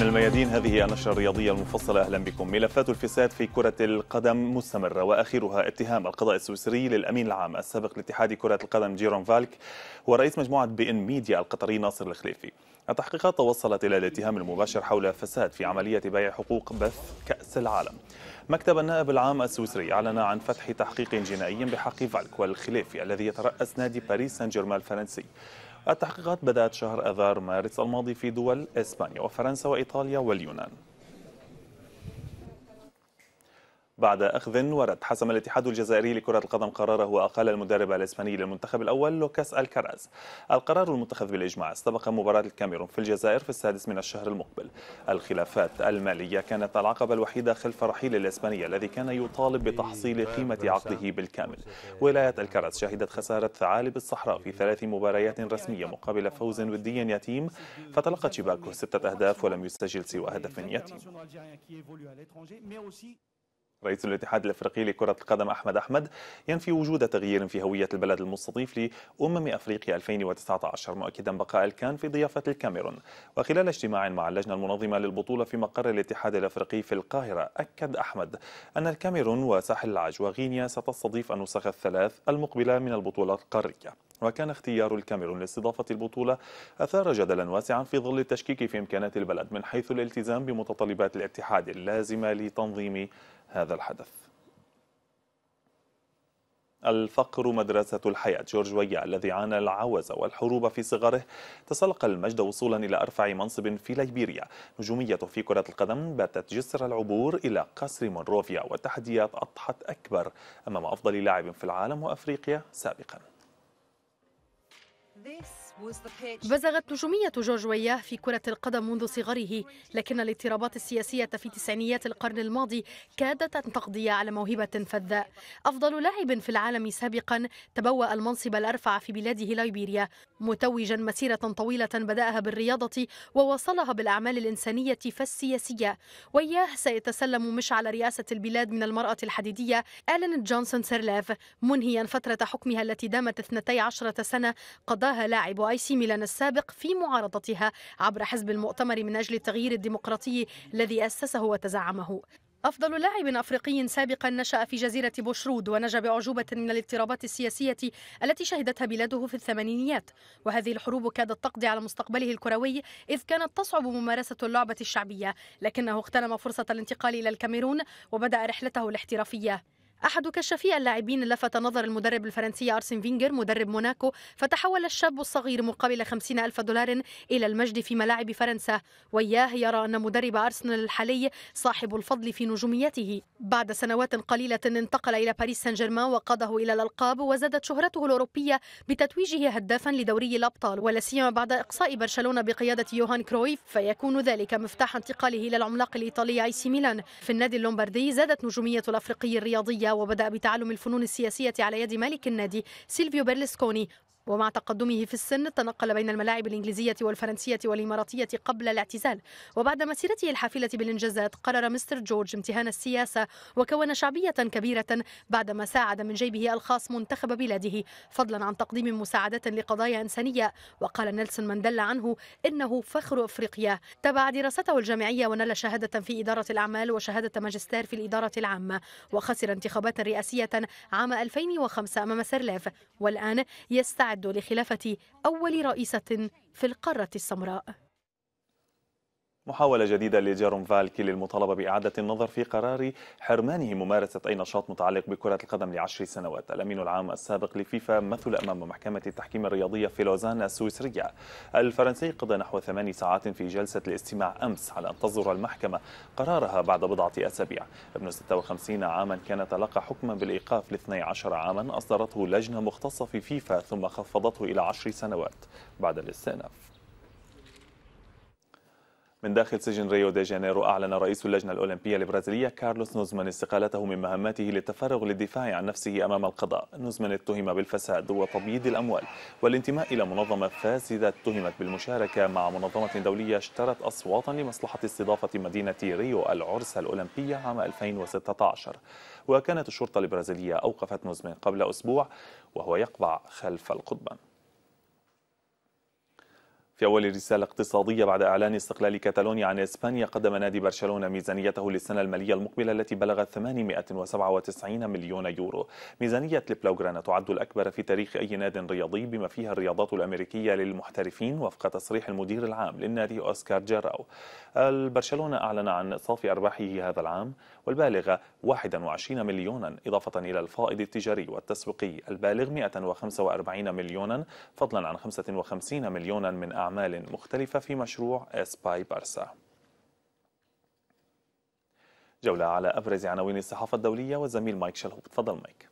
من الميادين هذه النشرة الرياضية المفصلة أهلا بكم ملفات الفساد في كرة القدم مستمرة وآخرها اتهام القضاء السويسري للأمين العام السابق لاتحاد كرة القدم جيرون فالك ورئيس مجموعة بي إن ميديا القطري ناصر الخليفي التحقيقات توصلت إلى الاتهام المباشر حول فساد في عملية بيع حقوق بث كأس العالم مكتب النائب العام السويسري أعلن عن فتح تحقيق جنائي بحق فالك والخليفي الذي يترأس نادي باريس سان جيرمان الفرنسي التحقيقات بدأت شهر أذار مارس الماضي في دول إسبانيا وفرنسا وإيطاليا واليونان بعد أخذ ورد حسم الاتحاد الجزائري لكرة القدم قراره وأقال المدرب الإسباني للمنتخب الأول لوكاس الكراز القرار المتخذ بالإجماع استبق مباراة الكاميرون في الجزائر في السادس من الشهر المقبل الخلافات المالية كانت العقبة الوحيدة خلف رحيل الإسباني الذي كان يطالب بتحصيل قيمة عقده بالكامل ولاية الكراز شهدت خسارة ثعالب الصحراء في ثلاث مباريات رسمية مقابل فوز ودي يتيم فتلقت شباكو ستة أهداف ولم يسجل سوى هدف يتيم رئيس الاتحاد الافريقي لكرة القدم احمد احمد ينفي وجود تغيير في هوية البلد المستضيف لامم افريقيا 2019 مؤكدا بقاء الكان في ضيافة الكاميرون وخلال اجتماع مع اللجنة المنظمة للبطولة في مقر الاتحاد الافريقي في القاهرة اكد احمد ان الكاميرون وساحل العاج وغينيا ستستضيف النسخ الثلاث المقبلة من البطولة القارية وكان اختيار الكاميرون لاستضافة البطولة أثار جدلا واسعا في ظل التشكيك في إمكانات البلد من حيث الالتزام بمتطلبات الاتحاد اللازمة لتنظيم هذا الحدث الفقر مدرسة الحياة جورج ويا الذي عانى العوز والحروب في صغره تسلق المجد وصولا إلى أرفع منصب في ليبيريا نجومية في كرة القدم باتت جسر العبور إلى قصر مونروفيا والتحديات أضحت أكبر أمام أفضل لاعب في العالم وأفريقيا سابقا This بزغت نجومية جورج وياه في كرة القدم منذ صغره لكن الاضطرابات السياسية في تسعينيات القرن الماضي كادت أن تقضي على موهبة فذاء أفضل لاعب في العالم سابقا تبوأ المنصب الأرفع في بلاده ليبيريا متوجا مسيرة طويلة بدأها بالرياضة وواصلها بالأعمال الإنسانية فالسياسية وياه سيتسلم مشعل رئاسة البلاد من المرأة الحديدية آلين جونسون سيرليف منهيا فترة حكمها التي دامت 12 سنة قضاها لاعب اي سي ميلان السابق في معارضتها عبر حزب المؤتمر من اجل التغيير الديمقراطي الذي اسسه وتزعمه أفضل لاعب أفريقي سابقا نشأ في جزيرة بوشرود ونجا بعجوبة من الاضطرابات السياسية التي شهدتها بلاده في الثمانينيات وهذه الحروب كادت تقضي على مستقبله الكروي إذ كانت تصعب ممارسة اللعبة الشعبية لكنه اغتنم فرصة الانتقال إلى الكاميرون وبدأ رحلته الاحترافية أحد كشافي اللاعبين لفت نظر المدرب الفرنسي أرسن فينجر مدرب موناكو فتحول الشاب الصغير مقابل خمسين ألف دولار إلى المجد في ملاعب فرنسا وياه يرى أن مدرب أرسنال الحالي صاحب الفضل في نجوميته بعد سنوات قليلة انتقل إلى باريس سان جيرمان وقاده إلى الألقاب وزادت شهرته الأوروبية بتتويجه هدافا لدوري الأبطال ولا سيما بعد إقصاء برشلونة بقيادة يوهان كرويف فيكون ذلك مفتاح انتقاله إلى العملاق الإيطالي أي سي ميلان في النادي اللومباردي زادت نجومية الأفريقي الرياضية وبدأ بتعلم الفنون السياسية على يد ملك النادي سيلفيو بيرلسكوني ومع تقدمه في السن تنقل بين الملاعب الإنجليزية والفرنسية والإماراتية قبل الاعتزال وبعد مسيرته الحافلة بالإنجازات قرر مستر جورج امتهان السياسة وكون شعبية كبيرة بعدما ساعد من جيبه الخاص منتخب بلاده فضلا عن تقديم مساعدات لقضايا إنسانية وقال نيلسون مانديلا عنه إنه فخر أفريقيا تبع دراسته الجامعية ونال شهادة في إدارة الأعمال وشهادة ماجستير في الإدارة العامة وخسر انتخابات رئاسية عام 2005 أمام سرلاف والآن يستعد تعد لخلافة أول رئيسة في القارة السمراء محاولة جديدة لجيروم فالكي للمطالبة بإعادة النظر في قرار حرمانه ممارسة أي نشاط متعلق بكرة القدم لعشر سنوات الأمين العام السابق لفيفا مثل أمام محكمة التحكيم الرياضية في لوزان السويسرية الفرنسي قضى نحو ثماني ساعات في جلسة الاستماع أمس على أن تصدر المحكمة قرارها بعد بضعة أسابيع ابن 56 عاما كان تلقى حكما بالإيقاف ل 12 عاما أصدرته لجنة مختصة في فيفا ثم خفضته إلى عشر سنوات بعد الاستئناف من داخل سجن ريو دي جانيرو أعلن رئيس اللجنة الأولمبية البرازيلية كارلوس نوزمان استقالته من مهماته للتفرغ للدفاع عن نفسه أمام القضاء نوزمان اتهم بالفساد وتبييض الأموال والانتماء إلى منظمة فاسدة اتهمت بالمشاركة مع منظمة دولية اشترت أصواتا لمصلحة استضافة مدينة ريو العرس الأولمبية عام 2016 وكانت الشرطة البرازيلية أوقفت نوزمان قبل أسبوع وهو يقبع خلف القضبان في أول رسالة اقتصادية بعد إعلان استقلال كتالونيا عن إسبانيا قدم نادي برشلونة ميزانيته للسنة المالية المقبلة التي بلغت 897 مليون يورو ميزانية البلوغرانا تعد الأكبر في تاريخ أي ناد رياضي بما فيها الرياضات الأمريكية للمحترفين وفق تصريح المدير العام للنادي أوسكار جيراو البرشلونة أعلن عن صافي أرباحه هذا العام والبالغة 21 مليونا إضافة إلى الفائض التجاري والتسويقي البالغ 145 مليونا فضلا عن 55 مليونا من أعمال أعمال مختلفة في مشروع إسباي بارسا جولة على أبرز عناوين الصحافة الدولية والزميل مايك شلهوب تفضل مايك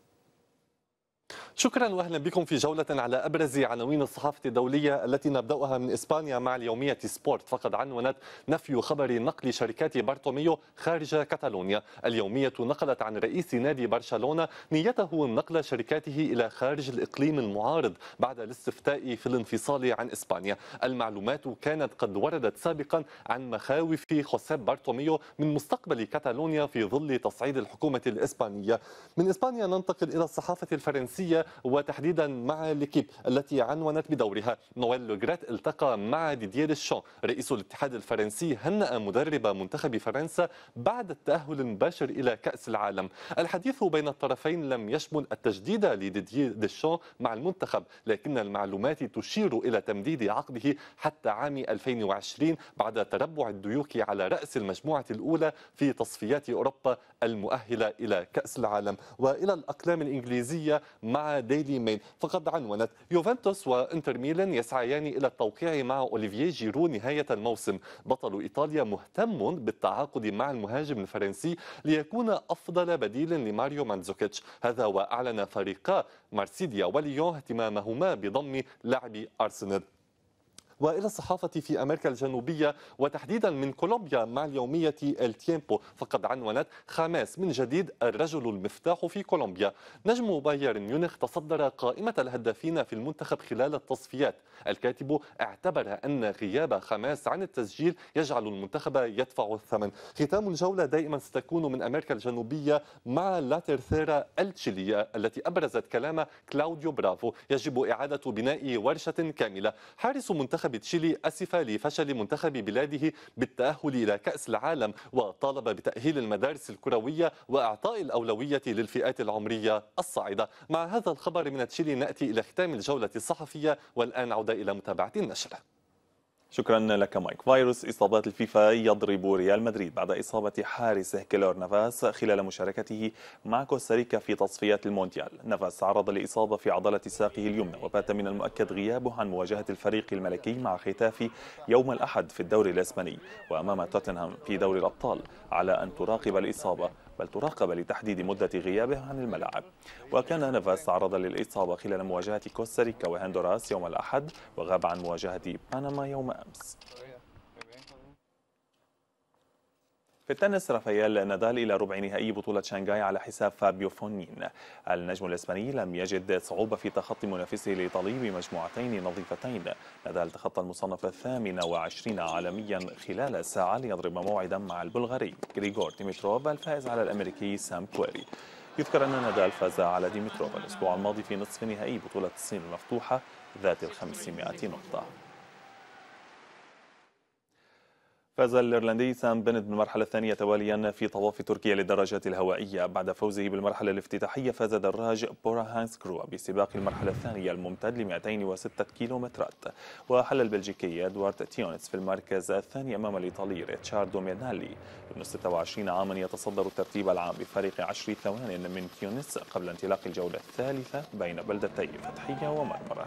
شكرا واهلا بكم في جولة على أبرز عناوين الصحافة الدولية التي نبدأها من إسبانيا مع اليومية سبورت فقد عنونت نفي خبر نقل شركات بارتوميو خارج كاتالونيا اليومية نقلت عن رئيس نادي برشلونة نيته نقل شركاته إلى خارج الإقليم المعارض بعد الاستفتاء في الانفصال عن إسبانيا المعلومات كانت قد وردت سابقا عن مخاوف خوسيب بارتوميو من مستقبل كاتالونيا في ظل تصعيد الحكومة الإسبانية من إسبانيا ننتقل إلى الصحافة الفرنسية وتحديدا مع ليكيب التي عنونت بدورها نويل لوغريت التقى مع ديديير الشون رئيس الاتحاد الفرنسي هنأ مدرب منتخب فرنسا بعد التأهل المباشر إلى كأس العالم الحديث بين الطرفين لم يشمل التجديد لديديير ديشان مع المنتخب لكن المعلومات تشير إلى تمديد عقده حتى عام 2020 بعد تربع الديوك على رأس المجموعة الأولى في تصفيات أوروبا المؤهلة إلى كأس العالم وإلى الأقلام الإنجليزية مع ديلي ميل فقد عنونت يوفنتوس وانتر ميلان يسعيان إلى التوقيع مع أوليفييه جيرو نهاية الموسم بطل إيطاليا مهتم بالتعاقد مع المهاجم الفرنسي ليكون أفضل بديل لماريو مانزوكيتش هذا وأعلن فريقا مارسيليا وليون اهتمامهما بضم لاعب أرسنال والى الصحافه في امريكا الجنوبيه وتحديدا من كولومبيا مع اليوميه التيمبو فقد عنونت خماس من جديد الرجل المفتاح في كولومبيا نجم بايرن ميونخ تصدر قائمه الهدافين في المنتخب خلال التصفيات الكاتب اعتبر ان غياب خماس عن التسجيل يجعل المنتخب يدفع الثمن ختام الجولة دائما ستكون من أمريكا الجنوبية مع لاترثيرا التشيلية التي أبرزت كلام كلاوديو برافو يجب إعادة بناء ورشة كاملة حارس منتخب منتخب تشيلي أسف لفشل منتخب بلاده بالتأهل إلى كأس العالم وطالب بتأهيل المدارس الكروية وإعطاء الأولوية للفئات العمرية الصاعدة مع هذا الخبر من تشيلي نأتي إلى ختام الجولة الصحفية والآن عودة إلى متابعة النشرة شكرا لك مايك فيروس إصابات الفيفا يضرب ريال مدريد بعد إصابة حارسه كيلور نافاس خلال مشاركته مع كوستاريكا في تصفيات المونديال نافاس تعرض لإصابة في عضلة ساقه اليمنى وبات من المؤكد غيابه عن مواجهة الفريق الملكي مع ختافي يوم الأحد في الدوري الإسباني وأمام توتنهام في دوري الأبطال على أن تراقب الإصابة بل تراقب لتحديد مدة غيابه عن الملاعب وكان نافاس تعرض للإصابة خلال مواجهة كوستاريكا وهندوراس يوم الأحد وغاب عن مواجهة بنما يوم أمس في التنس رافائيل نادال إلى ربع نهائي بطولة شانغهاي على حساب فابيو فونين النجم الإسباني لم يجد صعوبة في تخطي منافسه الإيطالي بمجموعتين نظيفتين نادال تخطى المصنف الثامن وعشرين عالميا خلال ساعة ليضرب موعدا مع البلغاري غريغور ديمتروف الفائز على الأمريكي سام كويري يذكر أن نادال فاز على ديمتروف الأسبوع الماضي في نصف نهائي بطولة الصين المفتوحة ذات الخمسمائة نقطة فاز الإيرلندي سام بنت بالمرحلة الثانية تواليا في طواف تركيا للدراجات الهوائية بعد فوزه بالمرحلة الافتتاحية فاز دراج بورا هانس كرو بسباق المرحلة الثانية الممتد ل 206 كيلومترات وحل البلجيكي ادوارد تيونس في المركز الثاني أمام الإيطالي ريتشاردو مينالي ابن 26 عاما يتصدر الترتيب العام بفارق 10 ثوان من تيونس قبل انطلاق الجولة الثالثة بين بلدتي فتحية ومرمرة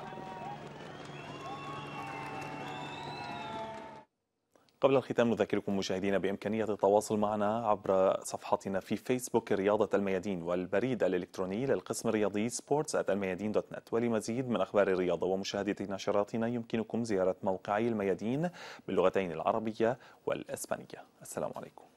قبل الختام نذكركم مشاهدينا بإمكانية التواصل معنا عبر صفحتنا في فيسبوك رياضة الميادين والبريد الإلكتروني للقسم الرياضي الميادين دوت نت ولمزيد من أخبار الرياضة ومشاهدة نشراتنا يمكنكم زيارة موقعي الميادين باللغتين العربية والإسبانية السلام عليكم